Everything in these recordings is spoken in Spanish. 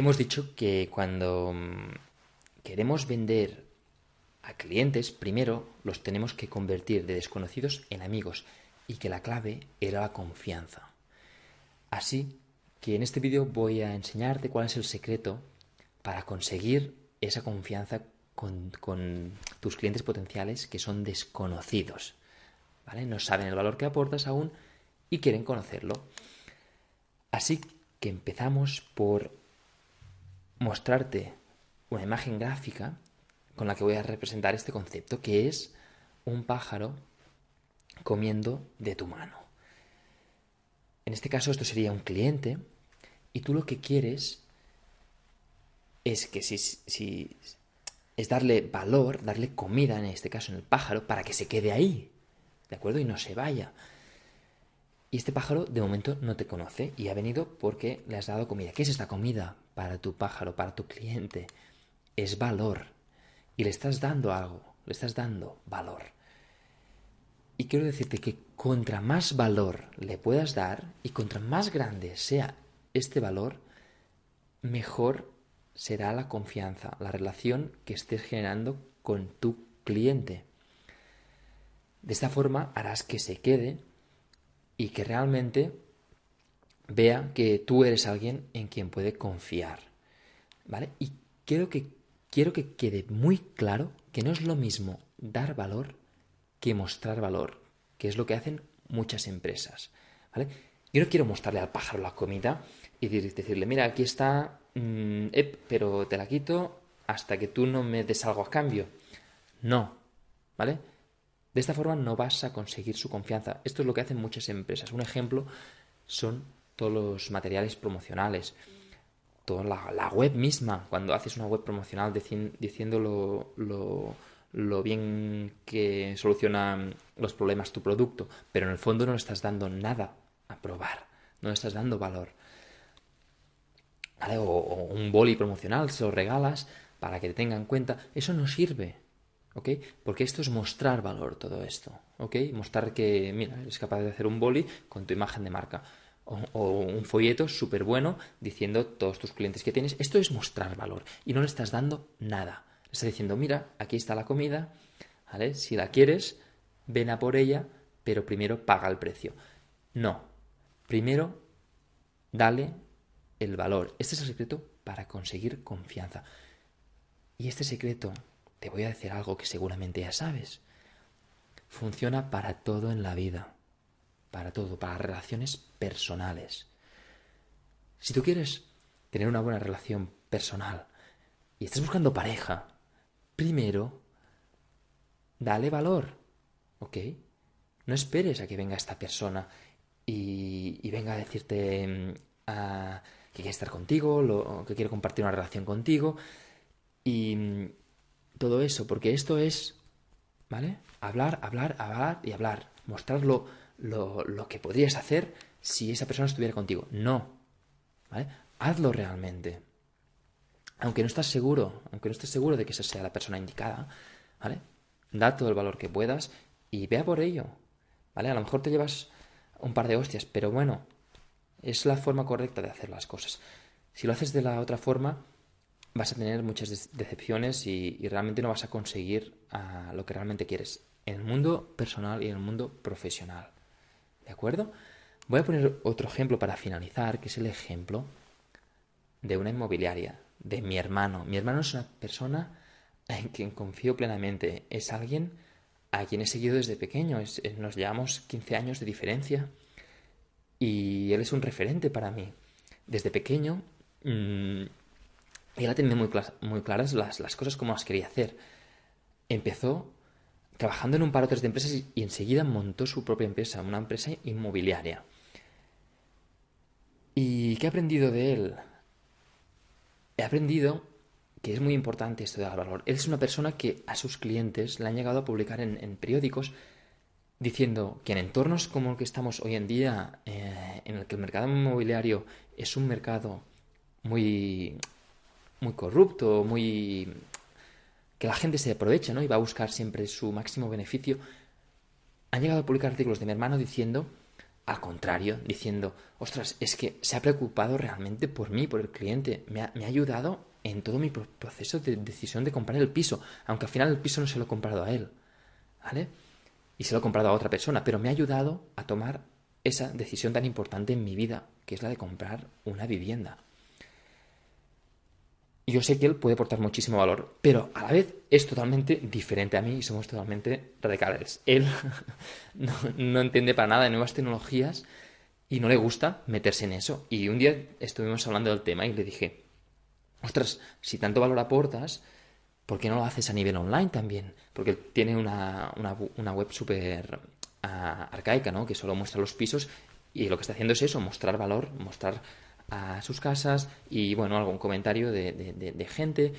Hemos dicho que cuando mm, queremos vender a clientes, primero los tenemos que convertir de desconocidos en amigos y que la clave era la confianza. Así que en este vídeo voy a enseñarte cuál es el secreto para conseguir esa confianza con, tus clientes potenciales que son desconocidos. No saben el valor que aportas aún y quieren conocerlo. Así que empezamos por mostrarte una imagen gráfica con la que voy a representar este concepto, que es un pájaro comiendo de tu mano. En este caso esto sería un cliente y tú lo que quieres es que si, es darle valor, darle comida en este caso en el pájaro para que se quede ahí, ¿de acuerdo? Y no se vaya. Y este pájaro de momento no te conoce y ha venido porque le has dado comida. ¿Qué es esta comida? para tu pájaro, para tu cliente, es valor. Y le estás dando algo, le estás dando valor. Y quiero decirte que contra más valor le puedas dar y contra más grande sea este valor, mejor será la confianza, la relación que estés generando con tu cliente. De esta forma harás que se quede y que realmente vea que tú eres alguien en quien puede confiar. ¿Vale? Y quiero que, quiero que quede muy claro que no es lo mismo dar valor que mostrar valor, que es lo que hacen muchas empresas. ¿Vale? Yo no quiero mostrarle al pájaro la comida y decirle, mira, aquí está, mm, pero te la quito hasta que tú no me des algo a cambio. No, ¿vale? De esta forma no vas a conseguir su confianza. Esto es lo que hacen muchas empresas. Un ejemplo son todos los materiales promocionales, toda la, web misma, cuando haces una web promocional diciendo lo, bien que soluciona los problemas tu producto, pero en el fondo no le estás dando nada a probar, no le estás dando valor. O, un boli promocional se lo regalas para que te tengan en cuenta, eso no sirve. ¿ok? Porque esto es mostrar valor todo esto, ¿ok? Mostrar que, mira, eres capaz de hacer un boli con tu imagen de marca o, un folleto súper bueno diciendo todos tus clientes que tienes. Esto es mostrar valor y no le estás dando nada. Le estás diciendo, mira, aquí está la comida, Si la quieres, ven a por ella, pero primero paga el precio. No, primero dale el valor. Este es el secreto para conseguir confianza. Y este secreto, te voy a decir algo que seguramente ya sabes, funciona para todo en la vida para todo, para relaciones personales. Si tú quieres tener una buena relación personal y estás buscando pareja, primero, dale valor, ¿ok? No esperes a que venga esta persona y, venga a decirte mm, ah, que quiere estar contigo, lo, que quiere compartir una relación contigo y mm, todo eso, porque esto es, ¿vale? Hablar, hablar, hablar y hablar, mostrarlo lo, que podrías hacer si esa persona estuviera contigo. No. Hazlo realmente. Aunque no estás seguro, aunque no estés seguro de que esa sea la persona indicada, ¿vale? Da todo el valor que puedas y vea por ello. ¿Vale? A lo mejor te llevas un par de hostias, pero bueno, es la forma correcta de hacer las cosas. Si lo haces de la otra forma, vas a tener muchas decepciones y, realmente no vas a conseguir ah, lo que realmente quieres en el mundo personal y en el mundo profesional. ¿De acuerdo? Voy a poner otro ejemplo para finalizar, que es el ejemplo de una inmobiliaria, de mi hermano. Mi hermano es una persona en quien confío plenamente. Es alguien a quien he seguido desde pequeño. Eh, nos llevamos 15 años de diferencia y él es un referente para mí. Desde pequeño mm, él ha tenido muy, claras las, las cosas como las quería hacer. Empezó trabajando en un par o tres de empresas y enseguida montó su propia empresa, una empresa inmobiliaria. ¿Y qué he aprendido de él? He aprendido que es muy importante esto de dar valor. Él es una persona que a sus clientes le han llegado a publicar en, periódicos diciendo que en entornos como el que estamos hoy en día, eh, en el que el mercado inmobiliario es un mercado muy, muy corrupto, muy que la gente se aproveche, ¿no? Y va a buscar siempre su máximo beneficio. Han llegado a publicar artículos de mi hermano diciendo, al contrario, diciendo, ostras, es que se ha preocupado realmente por mí, por el cliente, me ha, me ha ayudado en todo mi proceso de decisión de comprar el piso, aunque al final el piso no se lo he comprado a él, ¿vale? Y se lo he comprado a otra persona, pero me ha ayudado a tomar esa decisión tan importante en mi vida, que es la de comprar una vivienda yo sé que él puede aportar muchísimo valor, pero a la vez es totalmente diferente a mí y somos totalmente radicales. Él no, entiende para nada de nuevas tecnologías y no le gusta meterse en eso. Y un día estuvimos hablando del tema y le dije, ostras, si tanto valor aportas, ¿por qué no lo haces a nivel online también? Porque tiene una, web súper ah, arcaica, ¿no? Que solo muestra los pisos y lo que está haciendo es eso, mostrar valor, mostrar a sus casas y bueno, algún comentario de, gente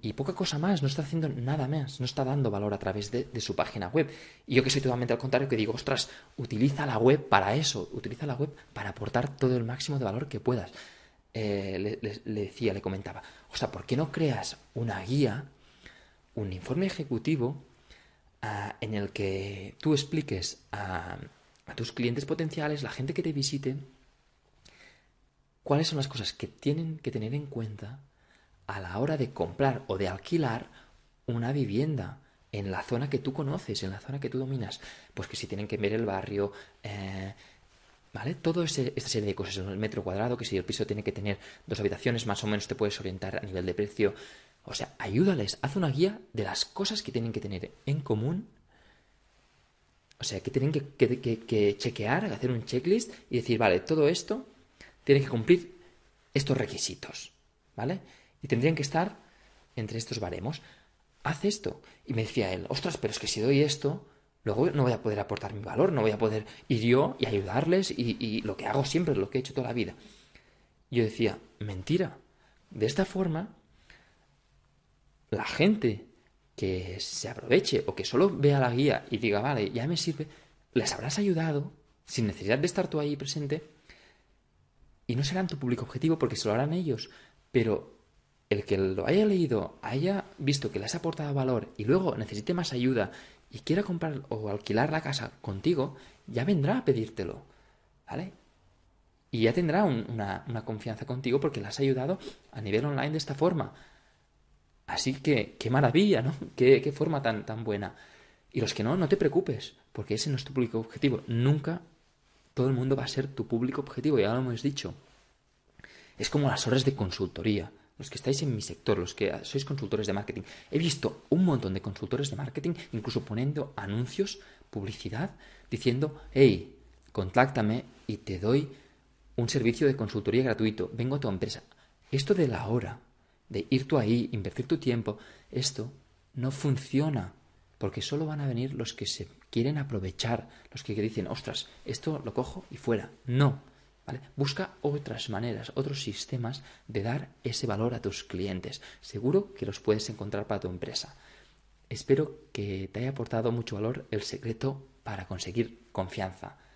y poca cosa más, no está haciendo nada más, no está dando valor a través de, su página web. Y yo que soy totalmente al contrario, que digo, ostras, utiliza la web para eso, utiliza la web para aportar todo el máximo de valor que puedas. Eh, le, decía, le comentaba, o sea, ¿por qué no creas una guía, un informe ejecutivo ah, en el que tú expliques a tus clientes potenciales, la gente que te visite, cuáles son las cosas que tienen que tener en cuenta a la hora de comprar o de alquilar una vivienda en la zona que tú conoces, en la zona que tú dominas. Pues que si tienen que ver el barrio, eh, ¿vale? Toda esta serie de cosas, el metro cuadrado, que si el piso tiene que tener dos habitaciones, más o menos te puedes orientar a nivel de precio. O sea, ayúdales, haz una guía de las cosas que tienen que tener en común. O sea, que tienen que chequear, hacer un checklist y decir, vale, todo esto tienen que cumplir estos requisitos, ¿vale? Y tendrían que estar entre estos baremos. Haz esto. Y me decía él, ostras, pero es que si doy esto, luego no voy a poder aportar mi valor, no voy a poder ir yo y ayudarles y, lo que hago siempre, lo que he hecho toda la vida. Yo decía, mentira. De esta forma, la gente que se aproveche o que solo vea la guía y diga, vale, ya me sirve, les habrás ayudado sin necesidad de estar tú ahí presente y no serán tu público objetivo porque se lo harán ellos, pero el que lo haya leído, haya visto que le has aportado valor y luego necesite más ayuda y quiera comprar o alquilar la casa contigo, ya vendrá a pedírtelo, ¿vale? Y ya tendrá una, confianza contigo porque le has ayudado a nivel online de esta forma. Así que, qué maravilla, ¿no? Qué, qué forma tan, tan buena. Y los que no, no te preocupes, porque ese no es tu público objetivo. Nunca todo el mundo va a ser tu público objetivo, ya lo hemos dicho. Es como las horas de consultoría. Los que estáis en mi sector, los que sois consultores de marketing. He visto un montón de consultores de marketing, incluso poniendo anuncios, publicidad, diciendo, hey, contáctame y te doy un servicio de consultoría gratuito, vengo a tu empresa. Esto de la hora, de ir tú ahí, invertir tu tiempo, esto no funciona porque solo van a venir los que se quieren aprovechar, los que dicen, ostras, esto lo cojo y fuera. No. ¿Vale? Busca otras maneras, otros sistemas de dar ese valor a tus clientes. Seguro que los puedes encontrar para tu empresa. Espero que te haya aportado mucho valor el secreto para conseguir confianza.